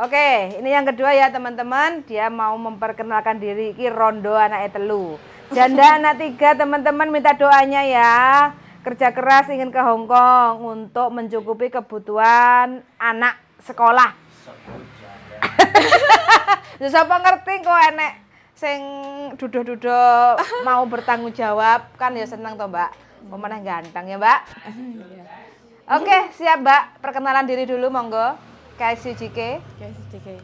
Oke, ini yang kedua ya teman-teman. Dia mau memperkenalkan diri ki rondo anak telu. Janda anak tiga teman-teman minta doanya ya. Kerja keras ingin ke Hong Kong untuk mencukupi kebutuhan anak sekolah. Siapa ngerti kok enek sing duduh-duduh mau bertanggung jawab kan ya senang toh mbak. Pemenang ganteng ya mbak. Iya. Oke siap mbak, perkenalan diri dulu monggo. Cái siêu chị kế Cái siêu chị kế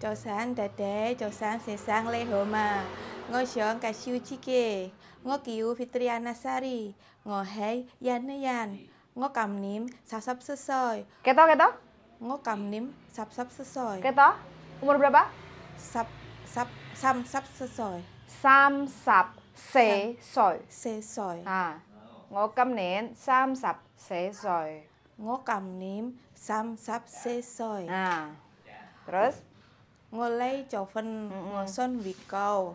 Chào sáng đại tế, chào sáng sẽ sáng lên hồ mà Ngô sướng cái siêu chị kế Ngô kiu Fitriana Sari Ngô hei yan nê yan Ngô cầm ním sắp sắp sơ soi Cái to cái to Ngô cầm ním sắp sắp sơ soi Cái to Umur berapa? Sap sap sam sap sơ soi Sam sap se soi Se soi À Ngô cầm nến sam sap se soi Ngô cầm ním samsap soi, Nah. À. Terus ngolei joven mm -mm. ngoson wikau.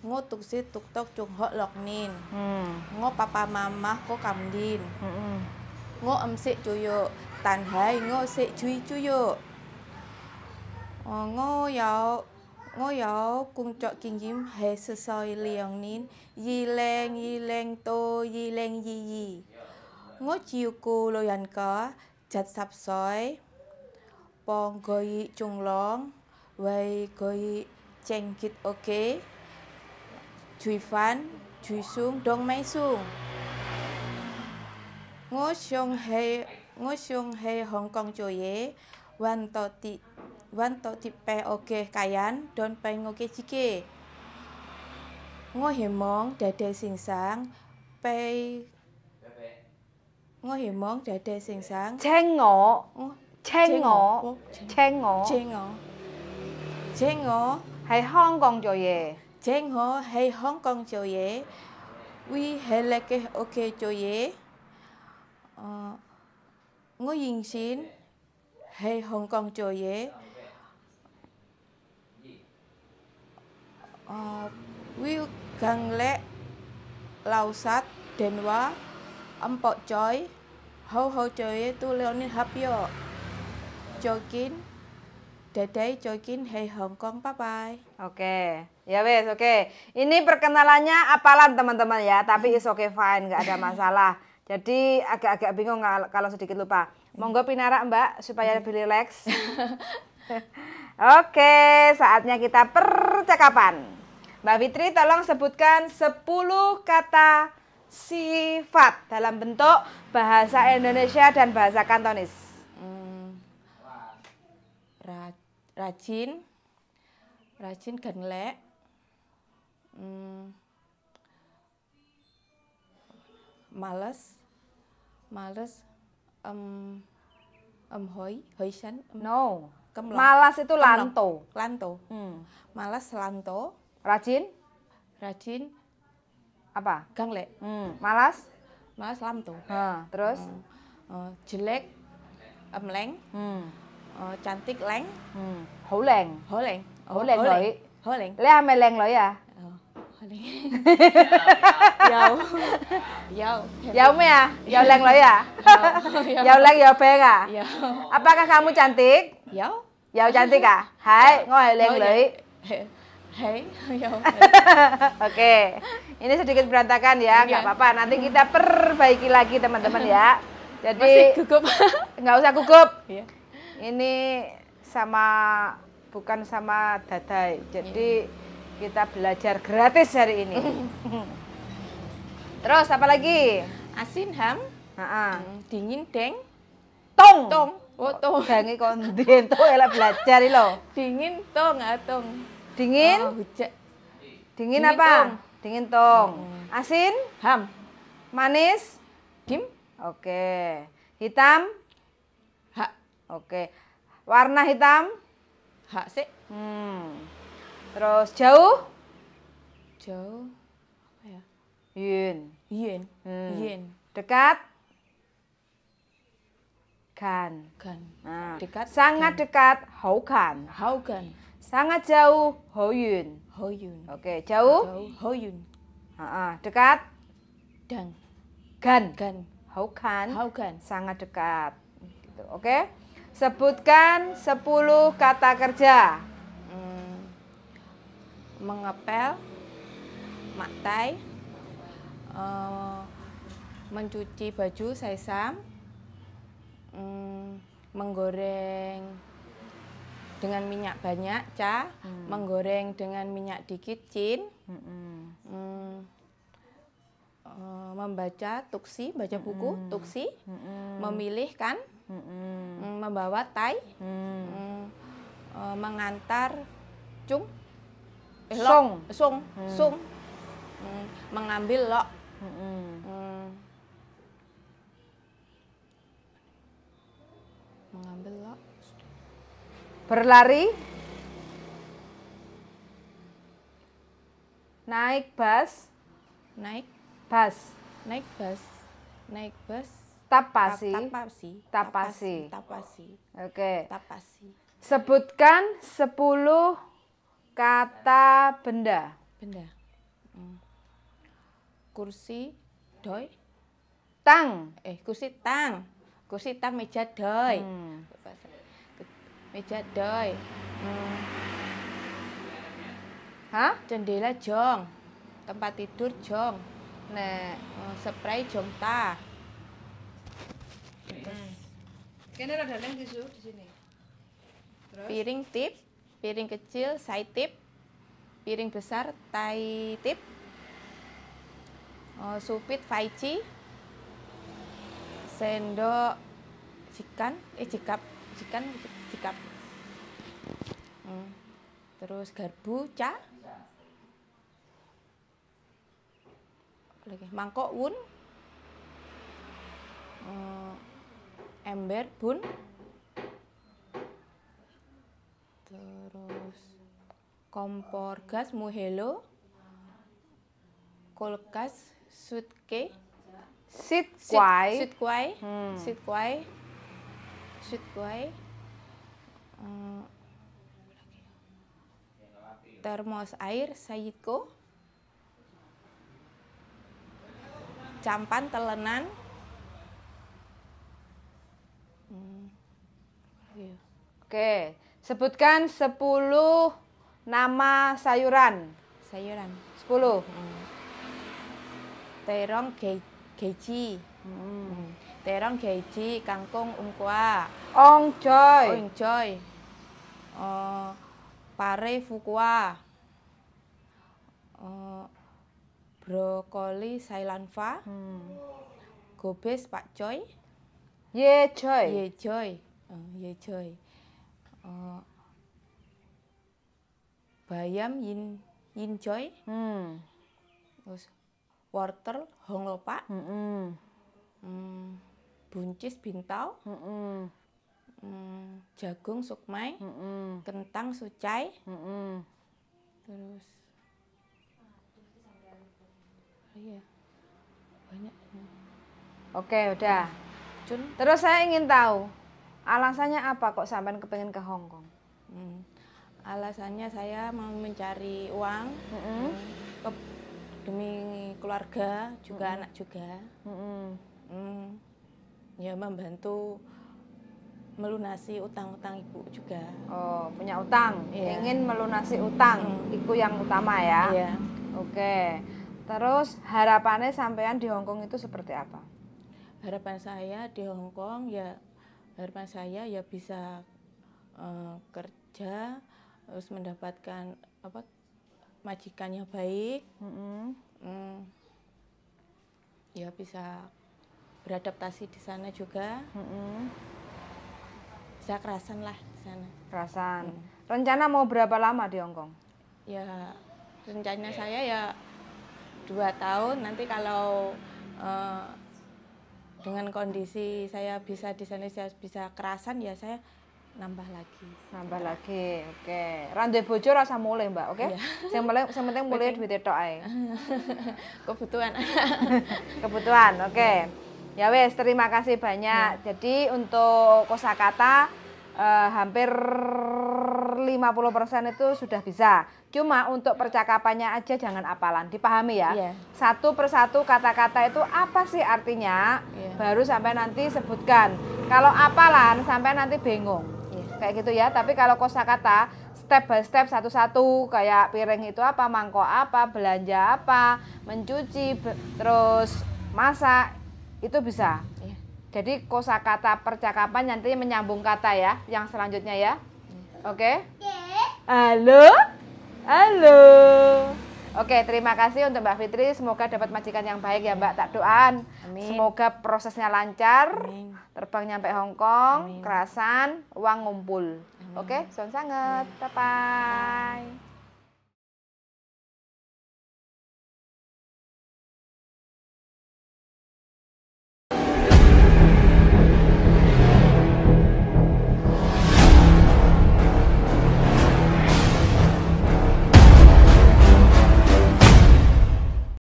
Ngo tuksi tuk tok chung ho lok nín, Mm. papa mama ko cầm din. Mm -mm. Ngo em se chuyo tan hai ngo se chui chuyo. Ờ, ngô dạo ngô dạo cùng chọn kinh nghiệm hệ sơ soi liền nín di leng di len tô di len di di ngô chiều cù lo dành có Jat Sapsoy, Pong Goyi Chunglong, Wai Goyi Cengkit Oke, Cui Fan, Cui Dong Mei Sung. Ngo Xiong He, Hong Kong Cho Wan To Ti, Wan To Ti Pe Oke Kayan, Don Pe Ngoke Cike. Ngo He Mong, Dede Sing Sang, Pei 我希望在地成生。青我，青我，青我，青我，青我喺香港做嘢。青我喺香港做嘢，會喺你嘅屋企做嘢。誒，我認先喺香港做嘢。Uh, Will Gang Lệ Lào Sát Đền Hóa Âm Bọ Chói Hau Hau Choi itu Leonin Hapio Jokin Dadai Jokin Hey Hong Kong Bye Bye Oke okay. ya wes oke okay. ini perkenalannya apalan teman-teman ya tapi is okay fine nggak ada masalah jadi agak-agak bingung kalau sedikit lupa monggo pinara mbak supaya lebih relax Oke, saatnya kita percakapan. Mbak Fitri, tolong sebutkan 10 kata sifat dalam bentuk bahasa Indonesia dan bahasa Kantonis. Hmm. ra, rajin, rajin genlek. Hmm, males, males, um, um hoi, hoisan. Um, no. Kemlong. Malas itu lanto. Lanto. Hmm. Malas lanto. Rajin? Rajin apa gangle hmm. malas malas lam tuh ha, terus uh, uh, jelek âm eh, lén hmm. uh, cantik lén hmm. hou leng hổ lèn hổ lèn lợi hổ lèn lấy am leng, lợi à yau ờ, dầu dầu mấy à yau leng lợi à yau leng yau phèn à apakah kamu cantik yau, yau cantik à hai ngồi leng lợi Hei, ya Oke, okay. ini sedikit berantakan ya, nggak iya. apa-apa. Nanti kita perbaiki lagi teman-teman ya. Jadi Masih gugup. nggak usah gugup. Yeah. Ini sama bukan sama dadai. Jadi yeah. kita belajar gratis hari ini. Terus apa lagi? Asin ham. Uh -uh. Dingin deng. Tong. Tong. Oh, tong. Dangi itu tuh belajar lo. Dingin tong atong. Ah, Dingin? Oh, hujan. Dingin, Dingin apa? Tong. Dingin tong. Hmm. Asin? Ham. Manis? Dim. Oke. Okay. Hitam? Hak. Oke. Okay. Warna hitam? Hak sih. Hmm. Terus jauh? Jauh. Apa ya? Yin. Yin. Hmm. Yin. Dekat? kan kan Nah, dekat. Sangat gan. dekat. Hau Haukan. Sangat jauh Hoyun. Hoyun. Oke, jauh? Hoyun. dekat? dan, Gan. Gan. Haukan. Haukan. Sangat dekat. Gitu. Oke. Sebutkan sepuluh kata kerja. Hmm, mengepel, maktai, uh, mencuci baju, sesam, hmm. menggoreng dengan minyak banyak ca hmm. menggoreng dengan minyak dikit cin hmm. Hmm, eh, membaca tuksi baca buku hmm. tuksi hmm. memilih kan hmm. Hmm, membawa tai hmm. Hmm, uh, mengantar cung eh, song lo, song, hmm. song, hmm, mengambil lok hmm. hmm. mengambil berlari, naik bus, naik bus, naik bus, naik bus, tapasi, tapasi, tapasi, tapasi. Oke. Tapasi. Sebutkan sepuluh kata benda. Benda. Hmm. Kursi, doi, tang. Eh, kursi tang. Kursi tang meja doi. Hmm meja doi hmm. Hah? jendela jong tempat tidur jong nah hmm, spray jong ta kene ada yang tisu di sini Terus? piring tip piring kecil side tip piring besar tai tip uh, supit faici sendok jikan eh jikap majikan sikap hmm. terus garbu ca lagi mangkok wun hmm. ember bun terus kompor gas muhelo kulkas cake sit kuai sit kuai hmm. sit kuai maksud gue uh, termos air sayidku campan telenan hmm. oke sebutkan 10 nama sayuran sayuran 10 hmm. terong ge geji Hmm. hmm. terong keci, kangkung umkua. Ong choy. Ong choy. Uh, pare fukua. Uh, brokoli sailanfa. Hmm. Gobes pak choy. Ye choy. Ye choy. Uh, ye choy. Uh, bayam yin yin choy. Hmm. Terus wortel honglopak. Hmm. hmm. buncis bintau mm -mm. Mm, jagung sukmai mm -mm. kentang sucai mm -mm. terus iya banyak oke udah Cun. terus saya ingin tahu alasannya apa kok sampean kepengen ke Hong Kong hmm. alasannya saya mau mencari uang mm -mm. Ke, demi keluarga juga mm -mm. anak juga mm -mm. Mm ya membantu melunasi utang-utang ibu juga. Oh, punya utang, yeah. ingin melunasi utang, mm. itu yang utama ya. Yeah. Oke. Okay. Terus harapannya sampean di Hongkong itu seperti apa? Harapan saya di Hongkong ya harapan saya ya bisa uh, kerja terus mendapatkan apa majikannya baik. Mm -hmm. mm, ya bisa beradaptasi di sana juga mm-hmm. saya kerasan lah di sana kerasan mm. rencana mau berapa lama di Hong Kong ya rencana saya ya dua tahun nanti kalau uh, dengan kondisi saya bisa di sana saya bisa kerasan ya saya nambah lagi nambah lagi oke okay. randai bojo rasa mulai mbak oke okay? Iya. yeah. yang mulai penting mulai duit itu kebutuhan kebutuhan oke okay. Ya wes, terima kasih banyak. Ya. Jadi untuk kosakata eh, hampir 50% itu sudah bisa. Cuma untuk percakapannya aja jangan apalan, dipahami ya. ya. Satu persatu kata-kata itu apa sih artinya? Ya. Baru sampai nanti sebutkan. Kalau apalan sampai nanti bingung. Ya. Kayak gitu ya. Tapi kalau kosakata step by step satu-satu kayak piring itu apa, mangkok apa, belanja apa, mencuci, terus masak itu bisa iya. jadi kosakata percakapan nanti menyambung kata ya yang selanjutnya ya iya. oke okay? halo halo Oke, okay, terima kasih untuk Mbak Fitri. Semoga dapat majikan yang baik ya iya. Mbak. Tak doan. Amin. Semoga prosesnya lancar. Amin. Terbang nyampe Hongkong kerasan, uang ngumpul. Oke, okay? son sangat. Bye bye.